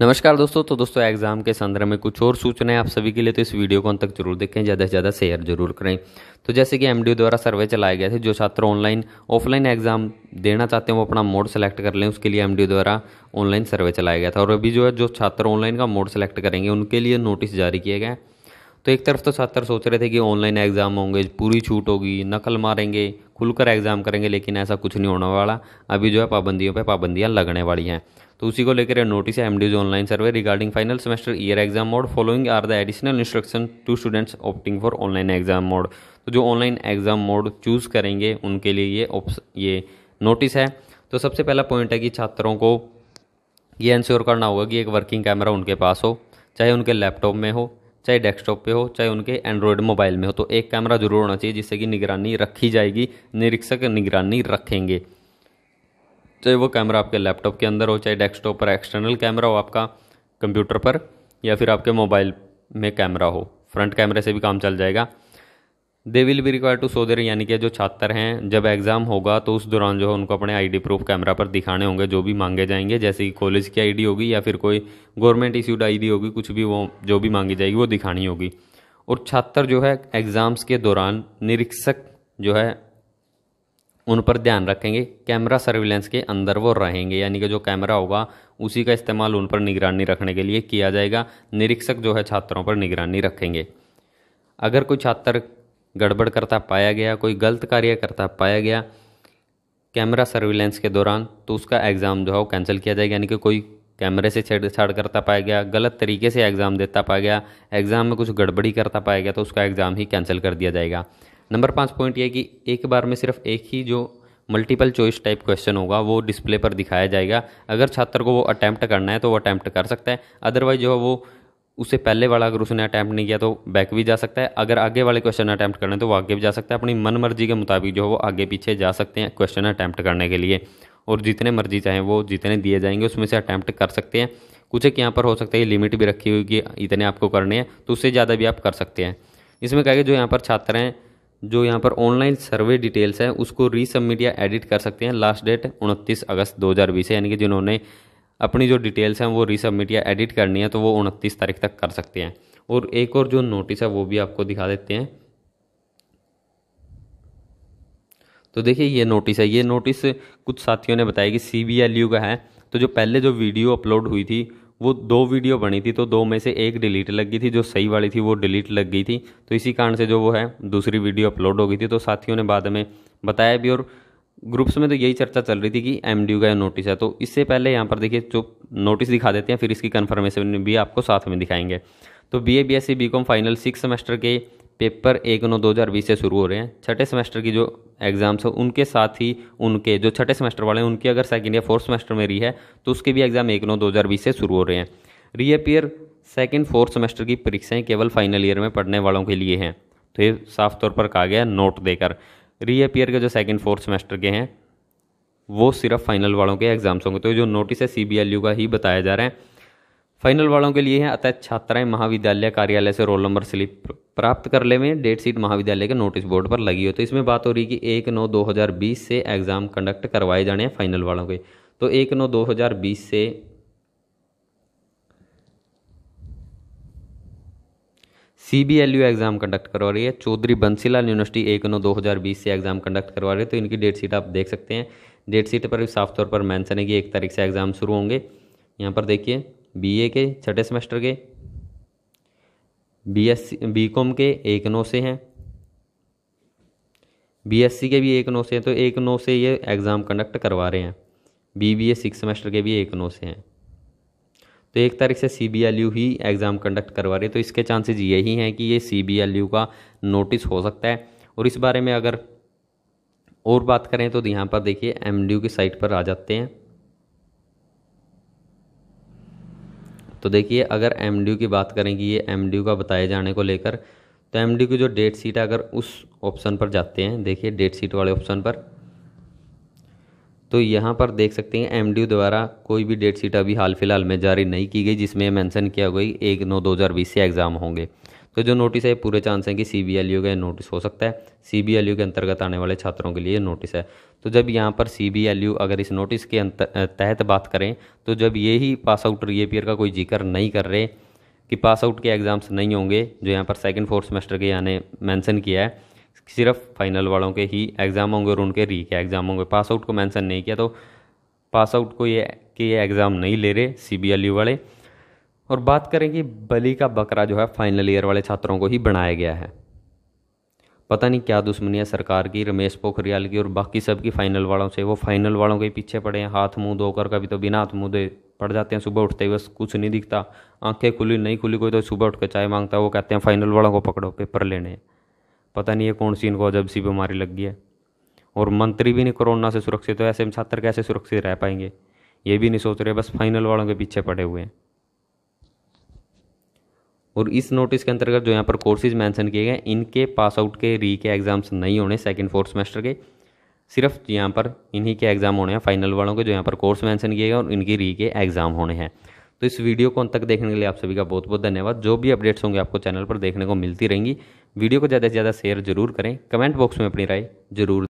नमस्कार दोस्तों तो दोस्तों एग्जाम के संदर्भ में कुछ और सूचनाएं आप सभी के लिए तो इस वीडियो को अंत तक जरूर देखें ज़्यादा से ज़्यादा शेयर जरूर करें तो जैसे कि एम द्वारा सर्वे चलाए गए थे जो छात्र ऑनलाइन ऑफलाइन एग्जाम देना चाहते हैं वो अपना मोड सेलेक्ट कर लें उसके लिए एम द्वारा ऑनलाइन सर्वे चलाया गया था और अभी जो है जो छात्र ऑनलाइन का मोड सेलेक्ट करेंगे उनके लिए नोटिस जारी किए गए तो एक तरफ तो छात्र सोच रहे थे कि ऑनलाइन एग्ज़ाम होंगे पूरी छूट होगी नकल मारेंगे खुलकर एग्ज़ाम करेंगे लेकिन ऐसा कुछ नहीं होने वाला अभी जो है पाबंदियों पर पाबंदियाँ लगने वाली हैं तो उसी को लेकर नोटिस है एमडीज online survey regarding final semester year exam mode following are the additional instruction to students opting for online exam mode तो जो ऑनलाइन एग्जाम मोड चूज़ करेंगे उनके लिए ये ये नोटिस है तो सबसे पहला पॉइंट है कि छात्रों को ये इंश्योर करना होगा कि एक वर्किंग कैमरा उनके पास हो चाहे उनके लैपटॉप में हो चाहे डेस्कटॉप पे हो चाहे उनके एंड्रॉयड मोबाइल में हो तो एक कैमरा जरूर होना चाहिए जिससे कि निगरानी रखी जाएगी निरीक्षक निगरानी रखेंगे चाहे वो कैमरा आपके लैपटॉप के अंदर हो चाहे डेस्कटॉप पर एक्सटर्नल कैमरा हो आपका कंप्यूटर पर या फिर आपके मोबाइल में कैमरा हो फ्रंट कैमरे से भी काम चल जाएगा they will be require to so there यानी कि जो छात्र हैं जब एग्ज़ाम होगा तो उस दौरान जो है उनको अपने आईडी प्रूफ कैमरा पर दिखाने होंगे जो भी मांगे जाएंगे जैसे कि कॉलेज की आईडी होगी या फिर कोई गवर्नमेंट इश्यूड आईडी होगी कुछ भी वो जो भी मांगी जाएगी वो दिखानी होगी और छात्र जो है एग्ज़ाम्स के दौरान निरीक्षक जो है उन पर ध्यान रखेंगे कैमरा सर्विलेंस के अंदर वो रहेंगे यानी कि जो कैमरा होगा उसी का इस्तेमाल उन पर निगरानी रखने के लिए किया जाएगा निरीक्षक जो है छात्रों पर निगरानी रखेंगे अगर कोई छात्र गड़बड़ करता पाया गया कोई गलत कार्य करता पाया गया कैमरा सर्विलेंस के दौरान तो उसका एग्ज़ाम जो है वो कैंसिल किया जाएगा यानी कि कोई कैमरे से छेड़छाड़ करता पाया गया गलत तरीके से एग्ज़ाम देता पाया गया एग्ज़ाम में कुछ गड़बड़ी करता पाया गया तो उसका एग्ज़ाम ही कैंसिल कर दिया जाएगा नंबर पाँच पॉइंट ये कि एक बार में सिर्फ एक ही जो मल्टीपल चॉइस टाइप क्वेश्चन होगा वो डिस्प्ले पर दिखाया जाएगा अगर छात्र को वो अटैम्प्ट करना है तो वो अटैम्प्ट कर सकता है अदरवाइज जो है वो उससे पहले वाला अगर उसने अटैम्प्ट नहीं किया तो बैक भी जा सकता है अगर आगे वाले क्वेश्चन अटैम्प्ट करना है तो वो आगे भी जा सकता है अपनी मन मर्जी के मुताबिक जो है वो आगे पीछे जा सकते हैं क्वेश्चन अटैम्प्ट करने के लिए और जितने मर्जी चाहें वो जितने दिए जाएंगे उसमें से अटैम्प्ट कर सकते हैं कुछ एक यहाँ पर हो सकता है लिमिट भी रखी हुई कि इतने आपको करने हैं तो उससे ज़्यादा भी आप कर सकते हैं इसमें कहेंगे जो यहाँ पर छात्र हैं जो यहाँ पर ऑनलाइन सर्वे डिटेल्स है उसको रीसबमिट या एडिट कर सकते हैं लास्ट डेट उनतीस अगस्त 2020 है यानी कि जिन्होंने अपनी जो डिटेल्स हैं वो रीसबमिट या एडिट करनी है तो वो उनतीस तारीख तक कर सकते हैं और एक और जो नोटिस है वो भी आपको दिखा देते हैं तो देखिए ये नोटिस है ये नोटिस कुछ साथियों ने बताया कि सी का है तो जो पहले जो वीडियो अपलोड हुई थी वो दो वीडियो बनी थी तो दो में से एक डिलीट लग गई थी जो सही वाली थी वो डिलीट लग गई थी तो इसी कारण से जो वो है दूसरी वीडियो अपलोड हो गई थी तो साथियों ने बाद में बताया भी और ग्रुप्स में तो यही चर्चा चल रही थी कि एम का नोटिस है तो इससे पहले यहाँ पर देखिए जो नोटिस दिखा देते हैं फिर इसकी कन्फर्मेशन भी आपको साथ में दिखाएंगे तो B A B S C B com final six semester के पेपर एक नौ दो हज़ार बीस से शुरू हो रहे हैं छठे सेमेस्टर की जो एग्ज़ाम्स हो उनके साथ ही उनके जो छठे सेमेस्टर वाले हैं उनकी अगर सेकेंड या फोर्थ सेमेस्टर में रही है तो उसके भी एग्ज़ाम एक नौ दो हज़ार बीस से शुरू हो रहे हैं रीअपियर सेकेंड फोर्थ सेमेस्टर की परीक्षाएँ केवल फाइनल ईयर में पढ़ने वालों के लिए हैं तो ये साफ तौर पर कहा गया नोट देकर रीअपियर के जो सेकेंड फोर्थ सेमेस्टर के हैं वो सिर्फ फाइनल वालों के एग्ज़ाम्स होंगे तो ये जो नोटिस है सी का ही बताया जा रहा है फाइनल वालों के लिए है अतः छात्राएं महाविद्यालय कार्यालय से रोल नंबर स्लिप प्राप्त कर ले में डेट सीट महाविद्यालय के नोटिस बोर्ड पर लगी हो तो इसमें बात हो रही कि एक नौ दो हज़ार बीस से एग्ज़ाम कंडक्ट करवाए जाने हैं फाइनल वालों के तो एक नौ दो हज़ार बीस से C B L U exam conduct करवा रही है चौधरी बंसीलाल यूनिवर्सिटी एक नौ दो हज़ार बीस से एग्ज़ाम कंडक्ट करवा रही है तो इनकी डेट शीट आप देख सकते हैं डेट शीट पर भी साफ तौर पर मैंसन है कि एक तारीख से एग्ज़ाम शुरू होंगे यहाँ पर देखिए बीए के छठे सेमेस्टर के बीएससी बीकॉम के एक नौ से हैं बीएससी के भी एक नौ से हैं तो एक नौ से ये एग्ज़ाम कंडक्ट करवा रहे हैं B B A six semester के भी एक नौ से हैं तो एक तारीख से सी बी एल यू ही एग्ज़ाम कंडक्ट करवा रहे हैं तो इसके चांसेज़ यही हैं कि ये सी बी एल यू का नोटिस हो सकता है और इस बारे में अगर और बात करें तो यहाँ पर देखिए एम डी यू की साइट पर आ जाते हैं तो देखिए अगर एम की बात करें कि ये एम का बताए जाने को लेकर तो एम की जो डेट सीट है अगर उस ऑप्शन पर जाते हैं देखिए डेट सीट वाले ऑप्शन पर तो यहाँ पर देख सकते हैं एम द्वारा कोई भी डेट सीट अभी हाल फिलहाल में जारी नहीं की गई जिसमें मेंशन किया गई एक नौ दो हज़ार बीस से एग्ज़ाम होंगे तो जो नोटिस है पूरे चांस हैं कि सी बी एल यू का नोटिस हो सकता है सी बी एल यू के अंतर्गत आने वाले छात्रों के लिए नोटिस है तो जब यहाँ पर सी बी एल यू अगर इस नोटिस के तहत बात करें तो जब ये ही पास आउट रिएपियर का कोई जिक्र नहीं कर रहे कि पास आउट के एग्ज़ाम्स नहीं होंगे जो यहाँ पर सेकेंड फोर्थ सेमेस्टर के यहाँ मेंशन मैंसन किया है सिर्फ फाइनल वालों के ही एग्ज़ाम होंगे और उनके री के एग्ज़ाम होंगे पास आउट को मैंसन नहीं किया तो पास आउट को ये कि ये एग्ज़ाम नहीं ले रहे सी बी एल यू वाले और बात करें कि बलि का बकरा जो है फाइनल ईयर वाले छात्रों को ही बनाया गया है पता नहीं क्या दुश्मनी है सरकार की रमेश पोखरियाल की और बाकी सब की फाइनल वालों से वो फाइनल वालों के पीछे पड़े हैं हाथ मुंह धोकर कभी तो बिना हाथ मुंह धोए पड़ जाते हैं सुबह उठते ही बस कुछ नहीं दिखता आंखें खुली नहीं खुली कोई तो सुबह उठ कर चाय मांगता है वो कहते हैं फाइनल वालों को पकड़ो पेपर लेने पता नहीं है कौन सी इनको अजब सी बीमारी लग गई है और मंत्री भी नहीं कोरोना से सुरक्षित हो तो ऐसे में छात्र कैसे सुरक्षित रह पाएंगे ये भी नहीं सोच रहे बस फाइनल वालों के पीछे पड़े हुए हैं और इस नोटिस के अंतर्गत जो यहाँ पर कोर्सेज मेंशन किए गए इनके पास आउट के री के एग्ज़ाम्स नहीं होने सेकंड फोर्थ सेमेस्टर के सिर्फ यहाँ पर इन्हीं के एग्ज़ाम होने हैं फाइनल वालों के जो यहाँ पर कोर्स मैंशन किए गए और इनकी री के एग्ज़ाम होने हैं तो इस वीडियो को अंत तक देखने के लिए आप सभी का बहुत बहुत धन्यवाद जो भी अपडेट्स होंगे आपको चैनल पर देखने को मिलती रहेंगी वीडियो को ज़्यादा से ज़्यादा शेयर जरूर करें कमेंट बॉक्स में अपनी राय जरूर